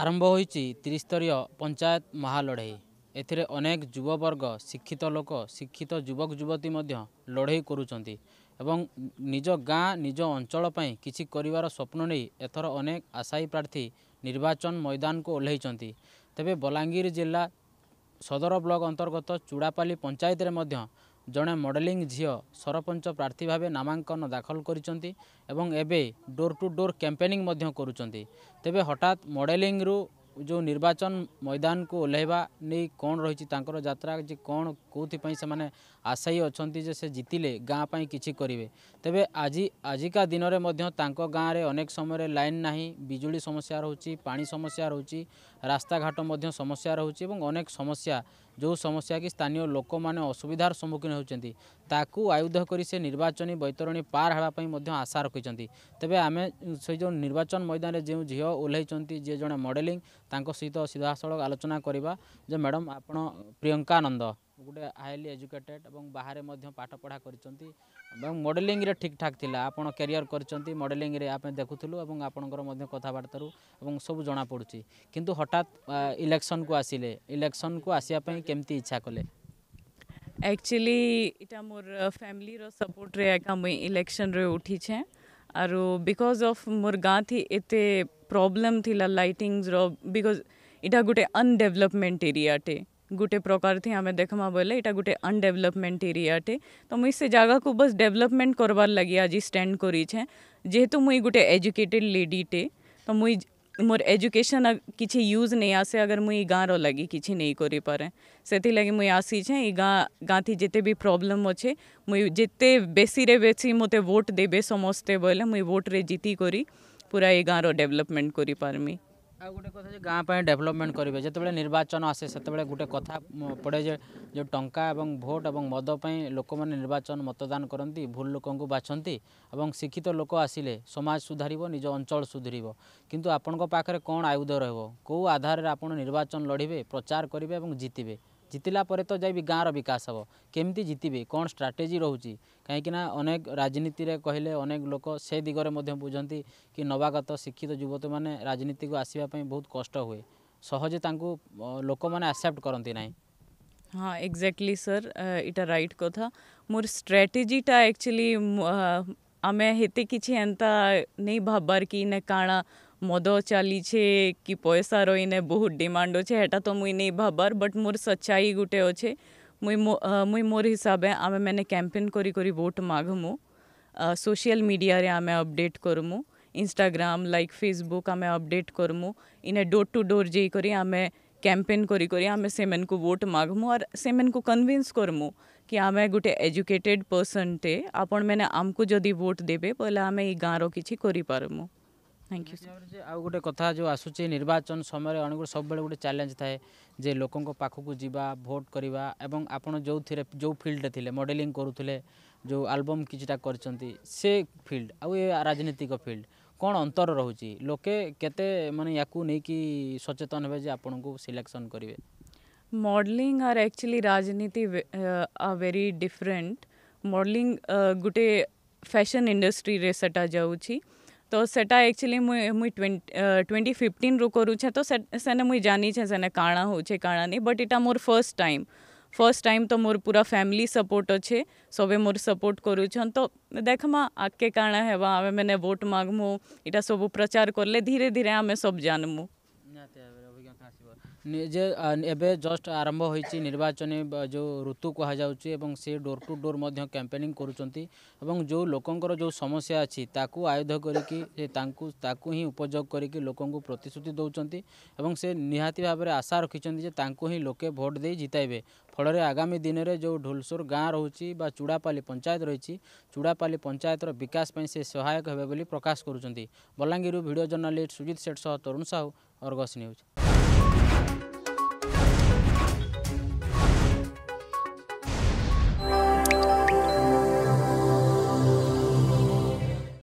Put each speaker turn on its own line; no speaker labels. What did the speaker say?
ଆରମ୍ଭ ହୋଇଛି ତ୍ରିସ୍ତରୀୟ ପଞ୍ଚାୟତ ମହାଲଢ଼େଇ ଏଥିରେ ଅନେକ ଯୁବବର୍ଗ ଶିକ୍ଷିତ ଲୋକ ଶିକ୍ଷିତ ଯୁବକ ଯୁବତୀ ମଧ୍ୟ ଲଢ଼େଇ କରୁଛନ୍ତି ଏବଂ ନିଜ ଗାଁ ନିଜ ଅଞ୍ଚଳ ପାଇଁ କିଛି କରିବାର ସ୍ୱପ୍ନ ନେଇ ଏଥର ଅନେକ ଆଶାୟୀ ପ୍ରାର୍ଥୀ ନିର୍ବାଚନ ମଇଦାନକୁ ଓହ୍ଲାଇଛନ୍ତି ତେବେ ବଲାଙ୍ଗୀର ଜିଲ୍ଲା ସଦର ବ୍ଲକ ଅନ୍ତର୍ଗତ ଚୁଡ଼ାପାଲି ପଞ୍ଚାୟତରେ ମଧ୍ୟ ଜଣେ ମଡେଲିଂ ଝିଅ ସରପଞ୍ଚ ପ୍ରାର୍ଥୀ ଭାବେ ନାମାଙ୍କନ ଦାଖଲ କରିଛନ୍ତି ଏବଂ ଏବେ ଡୋର୍ ଟୁ ଡୋର୍ କ୍ୟାମ୍ପେନିଂ ମଧ୍ୟ କରୁଛନ୍ତି ତେବେ ହଠାତ୍ ମଡେଲିଂରୁ ଯେଉଁ ନିର୍ବାଚନ ମୈଦାନକୁ ଓହ୍ଲାଇବା ନେଇ କ'ଣ ରହିଛି ତାଙ୍କର ଯାତ୍ରା ଯେ କ'ଣ କେଉଁଥିପାଇଁ ସେମାନେ ଆଶାୟୀ ଅଛନ୍ତି ଯେ ସେ ଜିତିଲେ ଗାଁ ପାଇଁ କିଛି କରିବେ ତେବେ ଆଜି ଆଜିକା ଦିନରେ ମଧ୍ୟ ତାଙ୍କ ଗାଁରେ ଅନେକ ସମୟରେ ଲାଇନ୍ ନାହିଁ ବିଜୁଳି ସମସ୍ୟା ରହୁଛି ପାଣି ସମସ୍ୟା ରହୁଛି ରାସ୍ତାଘାଟ ମଧ୍ୟ ସମସ୍ୟା ରହୁଛି ଏବଂ ଅନେକ ସମସ୍ୟା ଯେଉଁ ସମସ୍ୟା କି ସ୍ଥାନୀୟ ଲୋକମାନେ ଅସୁବିଧାର ସମ୍ମୁଖୀନ ହେଉଛନ୍ତି ତାକୁ ଆୟୁଧ କରି ସେ ନିର୍ବାଚନୀ ବୈତରଣୀ ପାର ହେବା ପାଇଁ ମଧ୍ୟ ଆଶା ରଖିଛନ୍ତି ତେବେ ଆମେ ସେ ଯେଉଁ ନିର୍ବାଚନ ମଇଦାନରେ ଯେଉଁ ଝିଅ ଓହ୍ଲାଇଛନ୍ତି ଯିଏ ଜଣେ ମଡ଼େଲିଂ ତାଙ୍କ ସହିତ ସିଧାସଳଖ ଆଲୋଚନା କରିବା ଯେ ମ୍ୟାଡ଼ାମ୍ ଆପଣ ପ୍ରିୟଙ୍କା ନନ୍ଦ गोटे हाईली एजुकेटेड और बाहर पाठ पढ़ा करडेलींग ठीक ठाक आप कैरियर कर मडेलींग देखुलू और आपंकर कथबार्तार सब जना जमापड़ी कितु हटात इलेक्शन को आसिले इलेक्शन को आसपाई केमती इच्छा कले
एक्चुअली इटा मोर फैमिली रो सपोर्ट रे एका मुई इलेक्शन रे उठी छे आरो बिकॉज ऑफ मोर गां थी एते प्रॉब्लम थी ला लाइटिंग्स रो बिकॉज इटा गुटे अनडेवलपमेंट एरिया टे गोटे प्रकार थी आम देखमा बोले यहाँ गोटे अनडेभलपमेंट एरियाटे तो मुई से जगह को बस डेभलपमेंट करवार लगी आज स्टैंड करें जेहेतु मुई गोटे एजुकेटेड लेडीटे तो मुई मोर एजुकेशन किसी यूज नहीं आसे अगर मुई गाँव लगी किसी नहीं करी पारे से लगी मुई आसीचे छे गाँ गाँथी जिते भी प्रॉब्लम अच्छे मुई जिते बेसी रे बेसी मत वोट देबे समस्ते बोले मुई वोट रे जीती करी पूरा ये गाँव डेवलपमेंट करी पार्मी ଆଉ
ଗୋଟେ କଥା ଯେ ଗାଁ ପାଇଁ ଡେଭଲପମେଣ୍ଟ କରିବେ ଯେତେବେଳେ ନିର୍ବାଚନ ଆସେ ସେତେବେଳେ ଗୋଟେ କଥା ପଡ଼େ ଯେ ଯେଉଁ ଟଙ୍କା ଏବଂ ଭୋଟ ଏବଂ ମଦ ପାଇଁ ଲୋକମାନେ ନିର୍ବାଚନ ମତଦାନ କରନ୍ତି ଭୁଲ ଲୋକଙ୍କୁ ବାଛନ୍ତି ଏବଂ ଶିକ୍ଷିତ ଲୋକ ଆସିଲେ ସମାଜ ସୁଧାରିବ ନିଜ ଅଞ୍ଚଳ ସୁଧୁରିବ କିନ୍ତୁ ଆପଣଙ୍କ ପାଖରେ କ'ଣ ଆୟୁଧ ରହିବ କେଉଁ ଆଧାରରେ ଆପଣ ନିର୍ବାଚନ ଲଢ଼ିବେ ପ୍ରଚାର କରିବେ ଏବଂ ଜିତିବେ जितला तो जी गाँव रिकाश हे कमी जितबे कौन स्ट्राटेजी रोचे कहीं अनेक राजनीति में कहले अनेक लोक से दिगरे बुझे कि नवागत शिक्षित युवत मैंने राजनीति को आसपापी बहुत कष्ट हुए सहजे लोक मैंने आक्सेप्ट करती ना
हाँ एक्जाक्टली सर इटा रईट कथा मोर स्ट्राटेजीटा एक्चुअली आम हेत कि नहीं भावार कि ना काणा मद चली कि पैसा रही बहुत डिमांड अच्छे हेटा तो मुई नहीं भाबार बट मोर सच्चाई गुटे अच्छे मुई मुई मोर हिसाब से आम मैंने कैंपेन करी करी वोट मागमु सोशल मीडिया रे आम अपडेट करमु इंस्टाग्राम लाइक फेसबुक आम अपडेट करमु इन डोर टू डोर जाइकर आम कैंपेन करी करी आम से वोट मागमु और से कन्विन्स करमु कि आम गोटे एजुकेटेड पर्सन टे आपण मैंने आमको जदि वोट देवे बोले आम ये गाँव रिपारमु थैंक यू सर आउ गोटे कथा जो आसूची निर्वाचन
समय अणुगुड़ सब गोटे चैलेंज थाए जे लोकों पाखक जीवा भोट करवा एवं आपण जो थी जो फिल्ड थे मडेलिंग करुले जो आलबम किछटा कर से फिल्ड आउ ये राजनीतिक फिल्ड कौन अंतर रोचे लोके केते माने या नहीं सचेतन हे जे आपण को सिलेक्शन करेंगे
मॉडलिंग आर एक्चुअली राजनीति आर वेरी डिफरेंट मॉडलिंग गोटे फैशन इंडस्ट्री रे सटा जाऊँगी तो सेटा एक्चुअली मुई मुई ट्वेंटी फिफ्टीन रू करूँ तो से, सेने मुई जानी छे सेने काणा हो छे नहीं बट इटा मोर फर्स्ट टाइम फर्स्ट टाइम तो मोर पूरा फैमिली सपोर्ट अच्छे सबे मोर सपोर्ट करुछन तो देखमा आगे काणा है आमे मैंने वोट मागमु इटा सब प्रचार करले धीरे धीरे आमे सब जानमु
निजे जस्ट आरंभ हो निर्वाचन जो ऋतु कह से डोर टू डोर कैंपेनिंग एवं जो लोकंर जो समस्या अच्छी ताकू आयुध करपयोग कर प्रतिश्रुति दौंस से निहाती भाव में आशा रखिंट ही लोके भोट दे जितबे फल आगामी दिन में जो ढोलसोर गाँव रोच चूड़ापाली पंचायत रही चूड़ापाली पंचायतर विकास से सहायक हो प्रकाश करुँच बलांगीरू भिड जर्नालीस्ट सुजित सेठ सह तरुण साहू अरगस न्यूज़